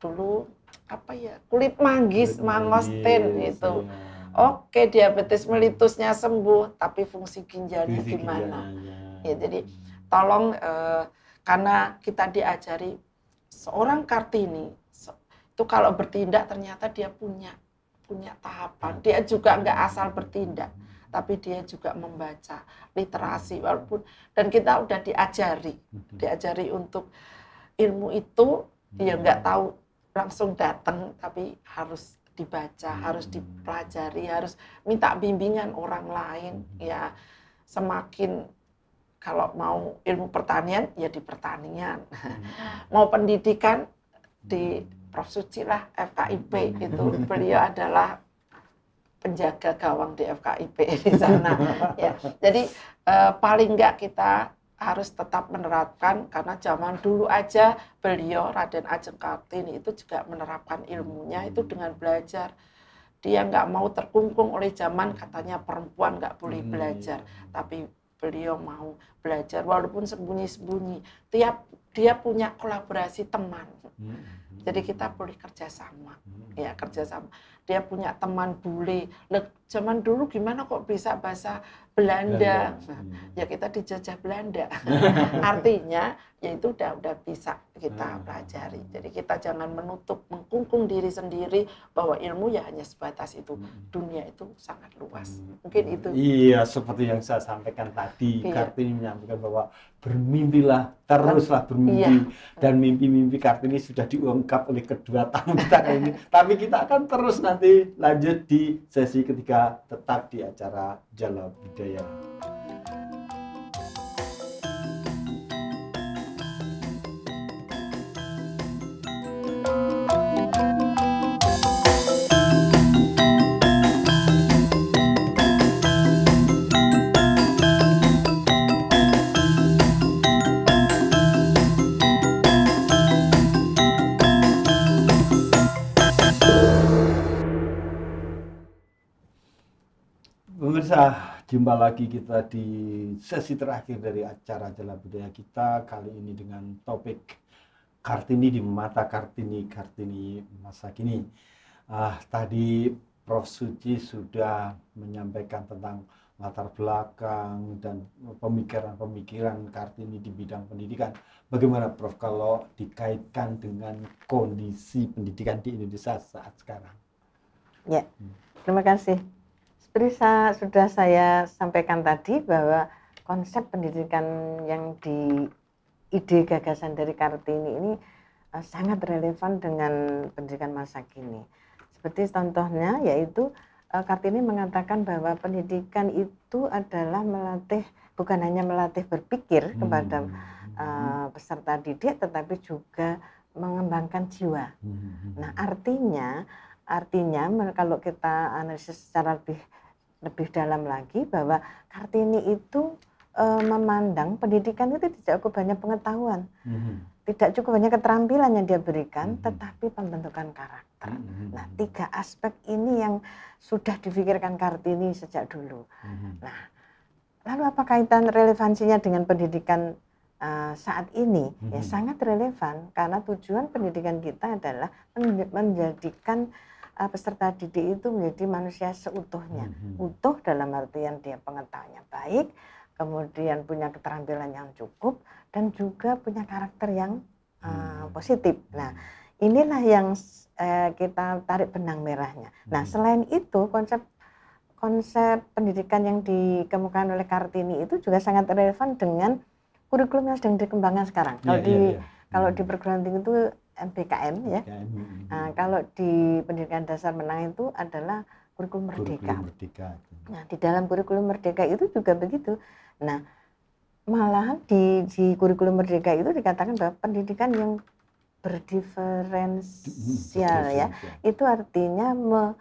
dulu apa ya kulit manggis mangostin itu ya. oke diabetes melitusnya sembuh tapi fungsi ginjalnya fungsi gimana ginjalnya. ya jadi tolong eh, karena kita diajari seorang kartini itu kalau bertindak ternyata dia punya punya tahapan dia juga nggak asal bertindak tapi dia juga membaca literasi walaupun dan kita udah diajari mm-hmm. diajari untuk ilmu itu dia ya mm-hmm. nggak tahu langsung datang tapi harus dibaca mm-hmm. harus dipelajari harus minta bimbingan orang lain ya semakin kalau mau ilmu pertanian ya di pertanian mau pendidikan di Prof Suci lah FKIP itu beliau adalah penjaga gawang di FKIP (laughs) di sana. ya. Jadi eh, paling enggak kita harus tetap menerapkan karena zaman dulu aja beliau Raden Ajeng Kartini itu juga menerapkan ilmunya itu dengan belajar dia enggak mau terkungkung oleh zaman katanya perempuan enggak boleh hmm. belajar tapi beliau mau belajar walaupun sembunyi-sembunyi tiap dia punya kolaborasi teman hmm jadi kita boleh kerjasama, hmm. ya kerjasama. Dia punya teman bule. Zaman dulu gimana kok bisa bahasa Belanda? Belanda. Nah, ya kita dijajah Belanda. (laughs) Artinya ya itu udah udah bisa kita hmm. pelajari. Jadi kita jangan menutup, mengkungkung diri sendiri bahwa ilmu ya hanya sebatas itu. Hmm. Dunia itu sangat luas. Hmm. Mungkin itu. Iya, seperti yang saya sampaikan tadi. Iya. Kartini menyampaikan bahwa bermimpilah, teruslah bermimpi. Iya. Dan mimpi-mimpi Kartini sudah diungkap oleh kedua tamu kita ini. (laughs) Tapi kita akan terus nanti lanjut di sesi ketiga tetap di acara Jalan Budaya. Pemirsa, jumpa lagi kita di sesi terakhir dari acara Jalan Budaya kita kali ini dengan topik Kartini di mata Kartini, Kartini masa kini. Ah, tadi Prof Suci sudah menyampaikan tentang latar belakang dan pemikiran-pemikiran Kartini di bidang pendidikan. Bagaimana Prof kalau dikaitkan dengan kondisi pendidikan di Indonesia saat sekarang? Ya, terima kasih seperti saya, sudah saya sampaikan tadi bahwa konsep pendidikan yang di ide gagasan dari Kartini ini eh, sangat relevan dengan pendidikan masa kini. Seperti contohnya yaitu eh, Kartini mengatakan bahwa pendidikan itu adalah melatih bukan hanya melatih berpikir hmm. kepada uh, peserta didik tetapi juga mengembangkan jiwa. Hmm. Nah, artinya artinya kalau kita analisis secara lebih lebih dalam lagi bahwa Kartini itu e, memandang pendidikan itu tidak cukup banyak pengetahuan, mm-hmm. tidak cukup banyak keterampilan yang dia berikan, mm-hmm. tetapi pembentukan karakter. Mm-hmm. Nah, mhm. tiga aspek ini yang sudah difikirkan Kartini sejak dulu. Mm-hmm. Nah, lalu apa kaitan relevansinya dengan pendidikan uh, saat ini? Mm-hmm. Ya mhm. sangat relevan karena tujuan pendidikan kita adalah menjadikan uh, peserta didik itu menjadi manusia seutuhnya. Mm -hmm. Utuh dalam artian dia pengetahuannya baik, kemudian punya keterampilan yang cukup dan juga punya karakter yang uh, positif. Nah, inilah yang uh, kita tarik benang merahnya. Mm -hmm. Nah, mm-hmm. selain itu konsep konsep pendidikan yang dikemukakan oleh Kartini itu juga sangat relevan dengan kurikulum yang sedang dikembangkan sekarang. Iya, kalau yeah, di yeah, yeah. kalau di mm-hmm. perguruan tinggi itu MPKM ya. Mm-hmm. Nah, kalau di pendidikan dasar menang itu adalah kurikulum merdeka. Kurikulum merdeka. Nah, di dalam kurikulum merdeka itu juga begitu. Nah, malah di di kurikulum merdeka itu dikatakan bahwa pendidikan yang berdiferensial mm-hmm, ya. Itu artinya me,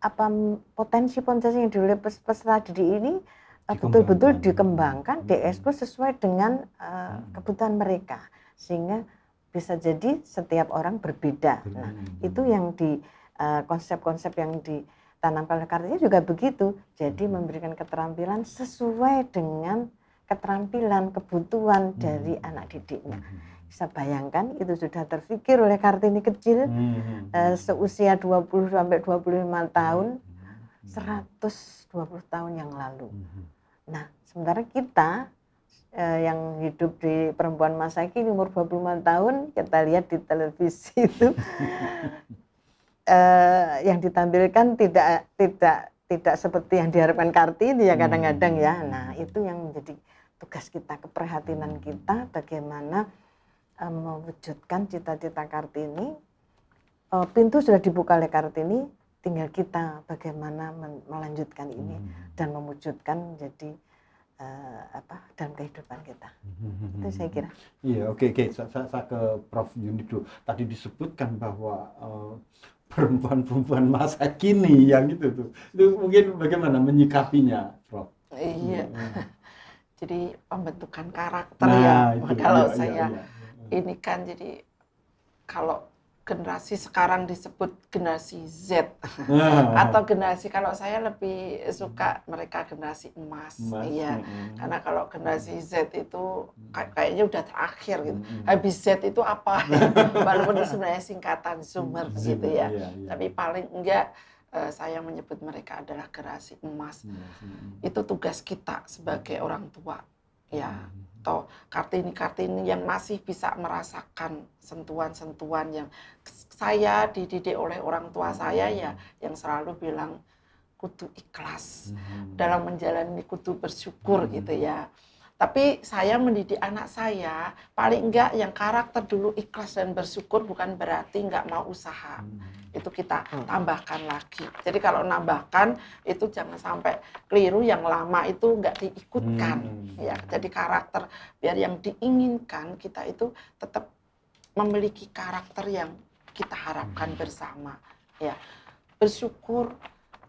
apa potensi-potensi yang dulu peserta didik ini eh, betul-betul dikembangkan, mm-hmm. diekspos sesuai dengan uh, kebutuhan mereka sehingga bisa jadi setiap orang berbeda. Nah, hmm. Nah, itu yang di eh, konsep-konsep uh, yang ditanamkan oleh Kartini juga begitu. Jadi hmm. memberikan keterampilan sesuai dengan keterampilan kebutuhan hmm. dari anak didiknya. Hmm. Bisa bayangkan itu sudah terpikir oleh Kartini kecil hmm. uh, seusia 20 sampai 25 tahun 120 hmm. tahun yang lalu. Hmm. Nah, sementara kita eh, yang hidup di perempuan masa kini umur 25 tahun kita lihat di televisi (laughs) itu eh, yang ditampilkan tidak tidak tidak seperti yang diharapkan Kartini ya kadang-kadang ya. Hmm. Nah, itu yang menjadi tugas kita, keprihatinan kita bagaimana eh, mewujudkan cita-cita Kartini. Eh, pintu sudah dibuka oleh Kartini, tinggal kita bagaimana melanjutkan ini hmm. dan mewujudkan jadi uh, apa dalam kehidupan kita. Mm-hmm. Itu saya kira. Iya, oke, okay, oke. Okay. Saya, ke Prof. Yuni dulu. Tadi disebutkan bahwa uh, perempuan-perempuan masa kini yang itu tuh, itu mungkin bagaimana menyikapinya, Prof? Iya. mm (laughs) jadi pembentukan karakter nah, ya. Itu, kalau iya, saya iya, iya. ini kan jadi kalau generasi sekarang disebut generasi Z nah. atau generasi kalau saya lebih suka mereka generasi emas, emas ya hmm. karena kalau generasi Z itu mm. kayaknya udah terakhir gitu hmm. habis Z itu apa (laughs) walaupun itu sebenarnya singkatan Zoomer hmm. gitu ya. Iya, iya. tapi paling enggak eh, saya menyebut mereka adalah generasi emas hmm. itu tugas kita sebagai orang tua ya atau hmm. kartini-kartini yang masih bisa merasakan sentuhan-sentuhan yang saya dididik oleh orang tua hmm. saya ya yang selalu bilang kutu ikhlas hmm. dalam menjalani kutu bersyukur gitu ya tapi saya mendidik anak saya, paling enggak yang karakter dulu ikhlas dan bersyukur bukan berarti enggak mau usaha. Hmm. Itu kita hmm. tambahkan lagi. Jadi kalau nambahkan itu jangan sampai keliru yang lama itu enggak diikutkan. Hmm. Ya, jadi karakter biar yang diinginkan kita itu tetap memiliki karakter yang kita harapkan hmm. bersama. Ya, bersyukur,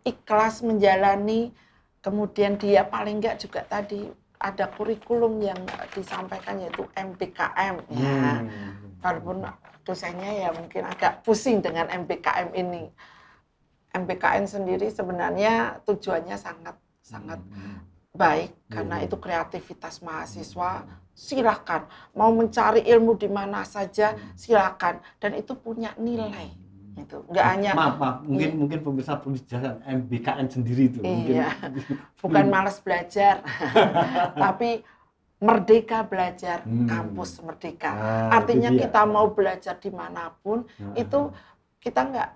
ikhlas menjalani kemudian dia paling enggak juga tadi ada kurikulum yang disampaikan yaitu MPKM ya. Hmm. Walaupun dosennya ya mungkin agak pusing dengan MPKM ini. MPKN sendiri sebenarnya tujuannya sangat sangat hmm. baik karena hmm. itu kreativitas mahasiswa silakan mau mencari ilmu di mana saja hmm. silakan dan itu punya nilai gitu nggak hanya maaf maaf mungkin iya. mungkin pemirsa perbicaraan MBKN sendiri itu iya. (laughs) bukan malas belajar (laughs) tapi merdeka belajar hmm. kampus merdeka nah, artinya kita mau belajar dimanapun nah. itu kita nggak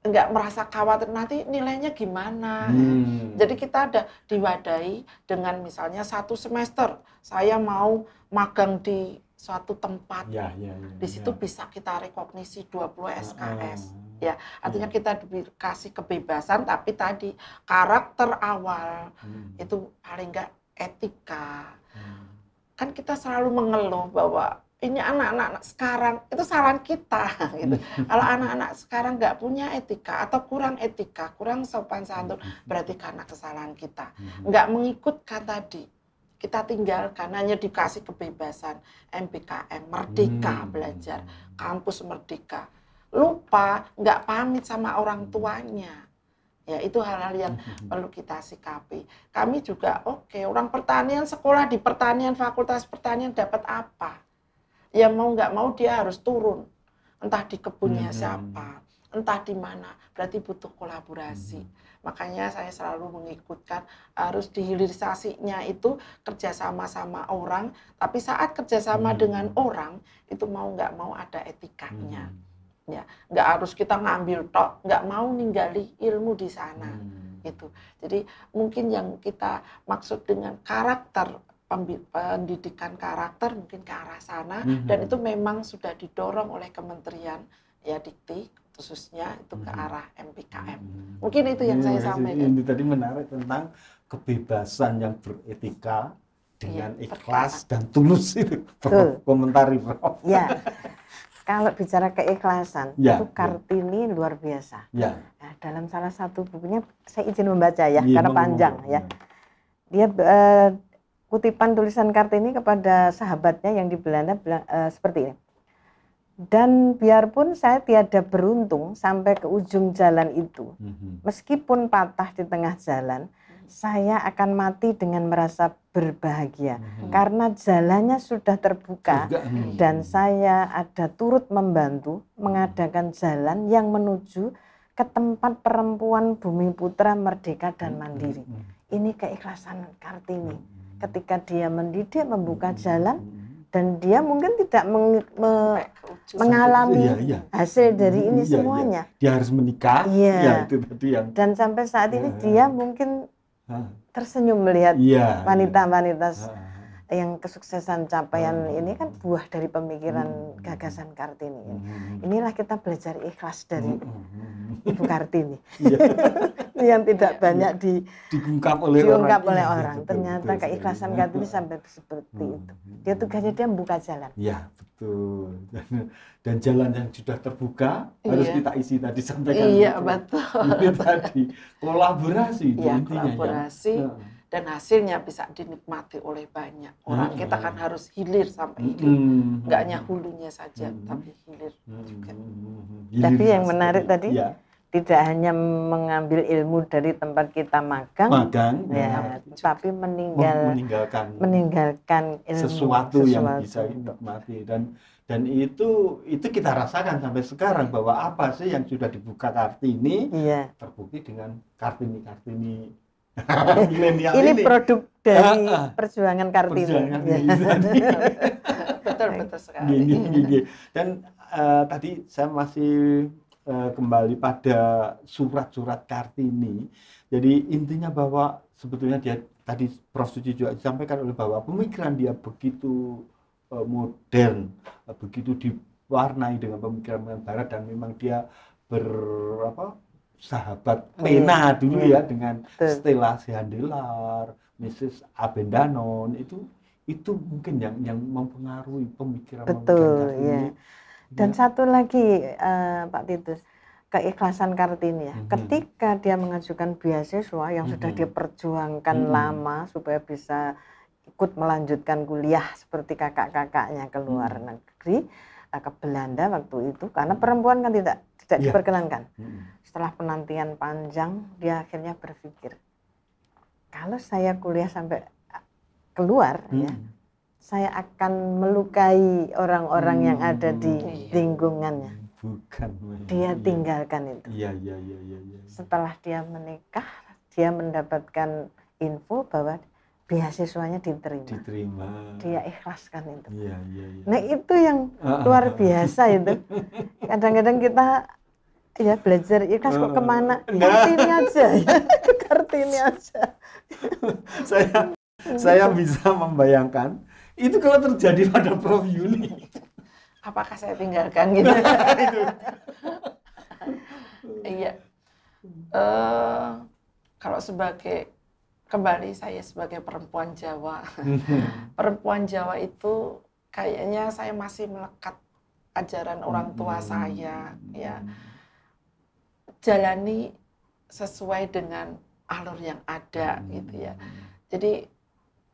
nggak merasa khawatir nanti nilainya gimana. Hmm. Jadi kita ada diwadahi dengan misalnya satu semester saya mau magang di suatu tempat. Ya, ya, ya, di situ ya. bisa kita rekognisi 20 ah. SKS. ya, artinya ya. kita dikasih kebebasan tapi tadi karakter awal hmm. itu paling nggak etika. Hmm. Kan kita selalu mengeluh bahwa ini anak-anak sekarang itu saran kita (laughs) gitu. Kalau anak-anak sekarang nggak punya etika atau kurang etika, kurang sopan santun, mm-hmm. berarti karena kesalahan kita. Mm-hmm. Nggak mengikutkan tadi. Kita tinggalkan hanya dikasih kebebasan MPKM, merdeka hmm. belajar, kampus merdeka. Lupa nggak pamit sama orang mm-hmm. tuanya. Ya, itu hal-hal yang perlu kita sikapi. Kami juga oke, okay, orang pertanian sekolah di pertanian, fakultas pertanian dapat apa? ya mau nggak mau dia harus turun entah di kebunnya hmm. siapa entah di mana berarti butuh kolaborasi hmm. makanya saya selalu mengikutkan harus dihilirisasinya itu kerjasama sama orang tapi saat kerjasama hmm. dengan orang itu mau nggak mau ada etikanya hmm. ya nggak harus kita ngambil tok nggak mau ninggali ilmu di sana hmm. gitu jadi mungkin yang kita maksud dengan karakter pendidikan karakter mungkin ke arah sana mm -hmm. dan itu memang sudah didorong oleh kementerian ya dikti khususnya itu ke mhm. arah MPKM. Mhm. Mungkin itu yang yeah, saya sampaikan. Ini tadi menarik tentang kebebasan yang beretika dengan yeah, ikhlas dan tulus itu. Tuh. Komentari Prof. Ya. Kalau bicara keikhlasan, ya, itu Kartini ya. luar biasa. Ya. Nah, dalam salah satu bukunya saya izin membaca ya, iya, ya karena panjang ya. ya. Dia uh, kutipan tulisan Kartini kepada sahabatnya yang di Belanda uh, seperti ini. Dan biarpun saya tiada beruntung sampai ke ujung jalan itu, mm-hmm. meskipun patah di tengah jalan, saya akan mati dengan merasa berbahagia mm-hmm. karena jalannya sudah terbuka mhm. dan saya ada turut membantu mengadakan jalan yang menuju ke tempat perempuan Bumi Putra Merdeka dan mhm, Mandiri. Mhm, ini keikhlasan Kartini ketika dia mendidik membuka hmm. jalan dan dia mungkin tidak meng, me, mengalami ya, ya. hasil dari ini ya, semuanya. Ya. Dia harus menikah. Iya. Ya, itu tadi yang. Dan sampai saat ini ya. dia mungkin tersenyum melihat iya. wanita-wanita. Ya yang kesuksesan capaian hmm. ini kan buah dari pemikiran hmm. gagasan Kartini. Ini. Hmm. Inilah kita belajar ikhlas dari Ibu Kartini. Iya. (laughs) yang tidak iya. banyak di, diungkap oleh diungkap iya, orang. oleh orang. Ya, betul, Ternyata betul, keikhlasan Kartini sampai seperti itu. Dia tugasnya dia membuka jalan. ya betul. Dan, dan jalan yang sudah terbuka iya. harus kita isi tadi sampaikan. Iya, betul. betul. tadi kolaborasi ya, intinya kolaborasi. Ya dan hasilnya bisa dinikmati oleh banyak orang. Hmm. Kita kan harus hilir sampai hilir, hmm. hanya hulunya saja, hmm. tapi hilir hmm. juga. Hmm. Hilir tapi yang menarik tadi ya. tidak hanya mengambil ilmu dari tempat kita magang, magang ya, ya. tapi meninggal, meninggalkan, meninggalkan ilmu, sesuatu, sesuatu yang bisa dinikmati dan dan itu itu kita rasakan sampai sekarang bahwa apa sih yang sudah dibuka kartini iya. terbukti dengan kartini kartini ini produk dari ah, ah. perjuangan Kartini. Perjuangan ya. (laughs) betul betul sekali. Gini, gini. Dan uh, tadi saya masih uh, kembali pada surat-surat Kartini. Jadi intinya bahwa sebetulnya dia tadi Prof juga disampaikan oleh bahwa pemikiran dia begitu uh, modern, uh, begitu diwarnai dengan pemikiran barat dan memang dia ber apa sahabat hmm. pena hmm. dulu ya hmm. dengan Betul. Stella Sehandelar, Mrs. Abendanon itu itu mungkin yang yang mempengaruhi pemikiran Betul, Kartini. Iya. Ya. Dan ya. satu lagi uh, Pak Titus, keikhlasan Kartini ya. -hmm. Ketika dia mengajukan beasiswa yang -hmm. sudah diperjuangkan mm -hmm. lama supaya bisa ikut melanjutkan kuliah seperti kakak-kakaknya ke luar -hmm. negeri eh, ke Belanda waktu itu karena perempuan kan tidak tidak yeah. diperkenankan. -hmm setelah penantian panjang dia akhirnya berpikir kalau saya kuliah sampai keluar ya, hmm. ya saya akan melukai orang-orang hmm. yang ada di iya. lingkungannya bukan dia iya. tinggalkan itu ya ya ya ya, ya. setelah dia menikah dia mendapatkan info bahwa beasiswanya diterima. Diterima. Dia ikhlaskan itu. ya ya ya. Nah, itu yang ah. luar biasa itu. (laughs) Kadang-kadang kita Iya, ya belajar Irkas kok hmm. kemana (laughs) kartini aja ya. (laughs) kartini aja saya saya bisa membayangkan itu kalau terjadi pada Prof Yuli apakah saya tinggalkan gitu (laughs) iya eh, kalau sebagai kembali saya sebagai perempuan Jawa perempuan Jawa itu kayaknya saya masih melekat ajaran orang tua hmm. saya ya jalani sesuai dengan alur yang ada hmm. gitu ya. Jadi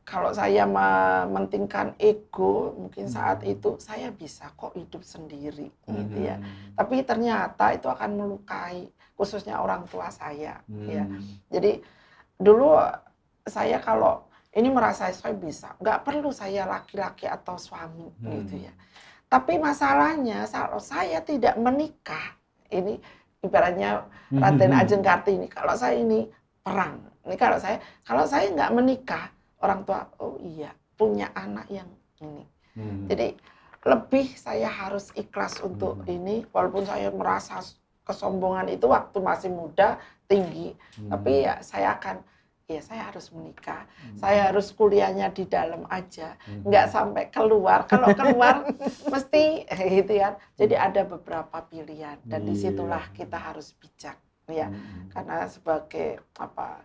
kalau saya mementingkan ego mungkin saat hmm. itu saya bisa kok hidup sendiri gitu ya. Hmm. Tapi ternyata itu akan melukai khususnya orang tua saya hmm. ya. Jadi dulu saya kalau ini merasa saya bisa, nggak perlu saya laki-laki atau suami gitu hmm. gitu ya. Tapi masalahnya kalau saya tidak menikah ini ibaratnya mhm, Raden mhm. Ajeng Kartini. Kalau saya ini perang. Ini kalau saya kalau saya nggak menikah orang tua oh iya punya anak yang ini. Hmm. Jadi lebih saya harus ikhlas untuk hmm. ini walaupun saya merasa kesombongan itu waktu masih muda tinggi hmm. tapi ya saya akan ya saya harus menikah, hmm. saya harus kuliahnya di dalam aja, hmm. nggak sampai keluar. Kalau keluar (laughs) mesti eh, gitu ya. Jadi hmm. ada beberapa pilihan dan yeah. disitulah kita harus bijak ya, hmm. karena sebagai apa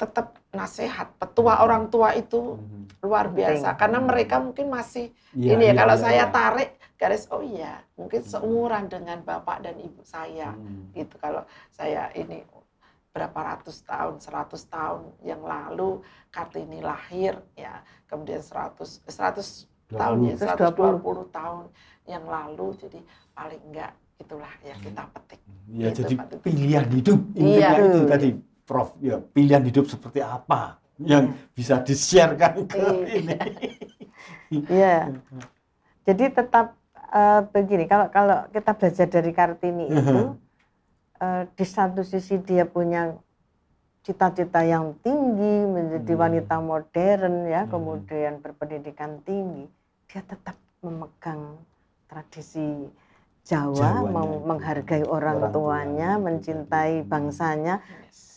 tetap nasihat petua hmm. orang tua itu hmm. luar biasa Hmm. karena mereka mungkin masih yeah, ini ya, Yeah, kalau yeah. saya tarik garis oh iya mungkin hmm. seumuran dengan bapak dan ibu saya hmm. gitu kalau saya ini berapa ratus tahun, seratus tahun yang lalu Kartini lahir ya, kemudian seratus seratus tahun ya, 120 puluh tahun yang lalu jadi paling enggak itulah yang hmm. kita petik. Ya gitu, jadi Pak pilihan hidup intinya iya. itu tadi Prof ya pilihan hidup seperti apa yang iya. bisa disiarkan ke iya. ini. (laughs) Iya. iya. jadi tetap uh, begini kalau kalau kita belajar dari Kartini itu Eh, di satu sisi dia punya cita-cita yang tinggi menjadi hmm. wanita modern ya hmm. kemudian berpendidikan tinggi dia tetap memegang tradisi Jawa, iya. menghargai orang, orang tuanya, tuanya, iya. mencintai hmm. bangsanya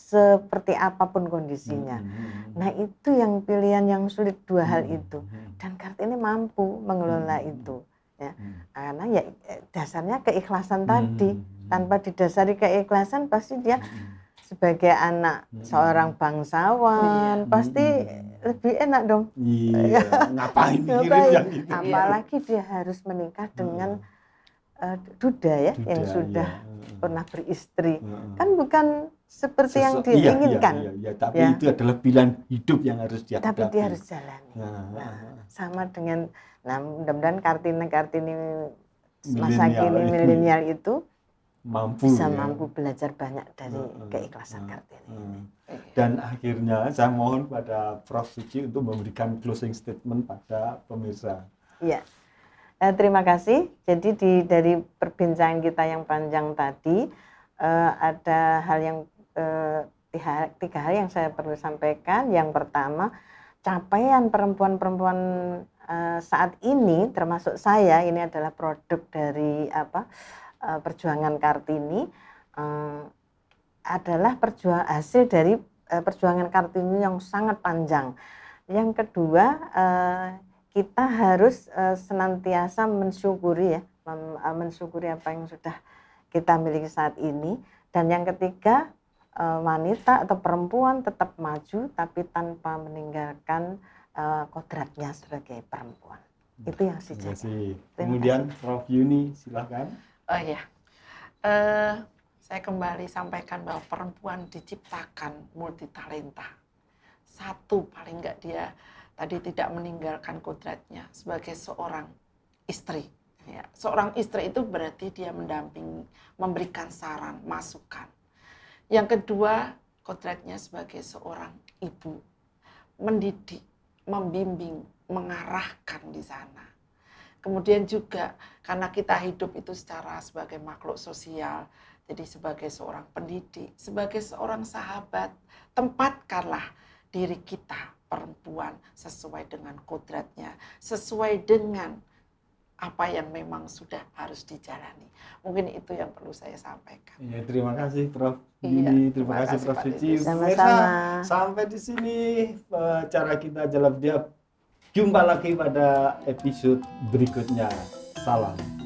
seperti apapun kondisinya. Hmm, hmm, hmm. Nah, itu yang pilihan yang sulit dua hmm. hal itu. Dan Kartini mampu mengelola hmm. itu ya. Hmm. Karena ya eh, dasarnya keikhlasan hmm. tadi tanpa didasari keikhlasan pasti dia sebagai anak hmm. seorang bangsawan hmm. pasti hmm. lebih enak dong. Iya. (laughs) Ya. ngapain mikirin yang itu? Iya. Apalagi dia harus menikah dengan uh, duda ya duda, yang iya. sudah iya. pernah beristri. Hmm. Kan bukan seperti Sesu yang dia iya, inginkan. Iya, iya, iya. tapi ya. itu adalah pilihan hidup yang harus dia Tapi dia harus jalani. Nah nah, nah, nah, sama dengan nah mudah-mudahan Kartini Kartini masa kini milenial itu mampu bisa ya. mampu belajar banyak dari uh, keikhlasan uh, Kartini uh, Dan akhirnya saya mohon pada Prof Suci untuk memberikan closing statement pada pemirsa. ya Eh, terima kasih. Jadi di dari perbincangan kita yang panjang tadi eh, ada hal yang eh, tiga, hal yang saya perlu sampaikan. Yang pertama, capaian perempuan-perempuan eh, saat ini termasuk saya ini adalah produk dari apa? uh, Eh, perjuangan Kartini uh, adalah perjuang hasil dari uh, perjuangan Kartini yang sangat panjang. Yang kedua uh, kita harus uh, senantiasa mensyukuri ya mem, uh, mensyukuri apa yang sudah kita miliki saat ini. Dan yang ketiga uh, wanita atau perempuan tetap maju tapi tanpa meninggalkan uh, kodratnya sebagai perempuan. Itu yang sejati. Kemudian Prof. Yuni silakan. Oh iya, uh, saya kembali sampaikan bahwa perempuan diciptakan multitalenta. Satu paling nggak dia tadi tidak meninggalkan kodratnya sebagai seorang istri. Ya, seorang istri itu berarti dia mendampingi, memberikan saran, masukan. Yang kedua, kodratnya sebagai seorang ibu, mendidik, membimbing, mengarahkan di sana. Kemudian juga karena kita hidup itu secara sebagai makhluk sosial, jadi sebagai seorang pendidik, sebagai seorang sahabat, tempatkanlah diri kita perempuan sesuai dengan kodratnya, sesuai dengan apa yang memang sudah harus dijalani. Mungkin itu yang perlu saya sampaikan. Ya, terima kasih Prof. Iya, terima, terima kasih, Prof. Cici. sama Sampai di sini eh, cara kita jalan jawab Jumpa lagi pada episode berikutnya. Salam.